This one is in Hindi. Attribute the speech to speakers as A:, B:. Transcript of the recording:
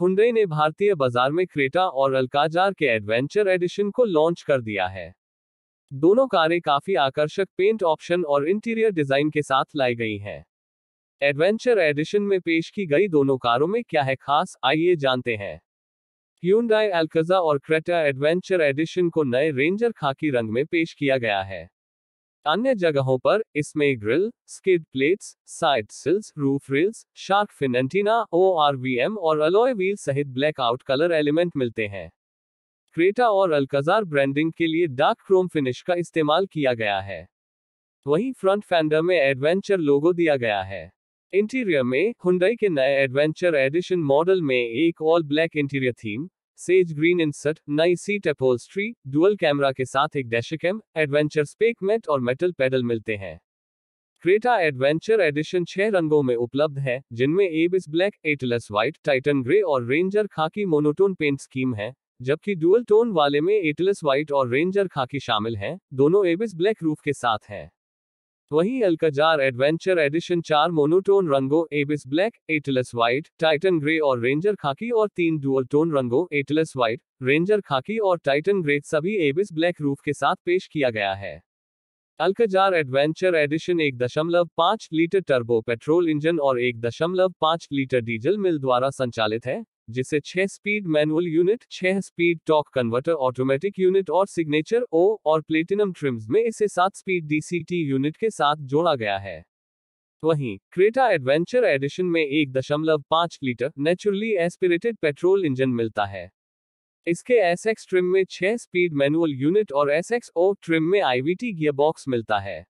A: हुंडई ने भारतीय बाजार में क्रेटा और अलकाजार के एडवेंचर एडिशन को लॉन्च कर दिया है दोनों कारें काफी आकर्षक पेंट ऑप्शन और इंटीरियर डिजाइन के साथ लाई गई हैं एडवेंचर एडिशन में पेश की गई दोनों कारों में क्या है खास आइए जानते हैं Hyundai अल्कजा और क्रेटा एडवेंचर एडिशन को नए रेंजर खाकी रंग में पेश किया गया है अन्य जगहों पर इसमें grille skid plates side sills roof rails shark fin antenna ओ और अलॉय व्हील सहित आउट कलर एलिमेंट मिलते हैं क्रेटा और अलकजार ब्रांडिंग के लिए डार्क क्रोम फिनिश का इस्तेमाल किया गया है वहीं फ्रंट फैंडर में एडवेंचर लोगो दिया गया है इंटीरियर में हुंडई के नए एडवेंचर एडिशन मॉडल में एक all black interior theme sage green insert नई सीट एपोल्स्ट्री डुअल कैमरा के साथ एक डैशकैम एडवेंचर स्पेक मेट और मेटल पेडल मिलते हैं क्रेटा एडवेंचर एडिशन छह रंगों में उपलब्ध है जिनमें Abyss black Atlas white Titan grey और Ranger khaki monotone paint scheme है जबकि डुअल टोन वाले में एटलस व्हाइट और रेंजर खाकी शामिल हैं दोनों एबिस ब्लैक रूफ के साथ हैं वहीं अलकाजार एडवेंचर एडिशन चार मोनोटोन रंगों Abyss black Atlas white Titan grey और रेंजर खाकी और तीन डुअल टोन रंगों एटलस व्हाइट रेंजर खाकी और टाइटन ग्रे सभी एबिस ब्लैक रूफ के साथ पेश किया गया है अल्काजार एडवेंचर एडिशन एक दशमलव पाँच लीटर टर्बो पेट्रोल इंजन और एक दशमलव पाँच लीटर डीजल मिल द्वारा संचालित है जिसे छह स्पीड मैनुअल यूनिट छह speed torque converter automatic unit और सिग्नेचर ओ और प्लेटिनम ट्रिम्स में इसे सात स्पीड डीसीटी यूनिट के साथ जोड़ा गया है वहीं क्रेटा एडवेंचर एडिशन में एक दशमलव पाँच litre naturally aspirated petrol engine मिलता है इसके एस ट्रिम में छह स्पीड मैनुअल यूनिट और एस ट्रिम में आईवीटी गियरबॉक्स मिलता है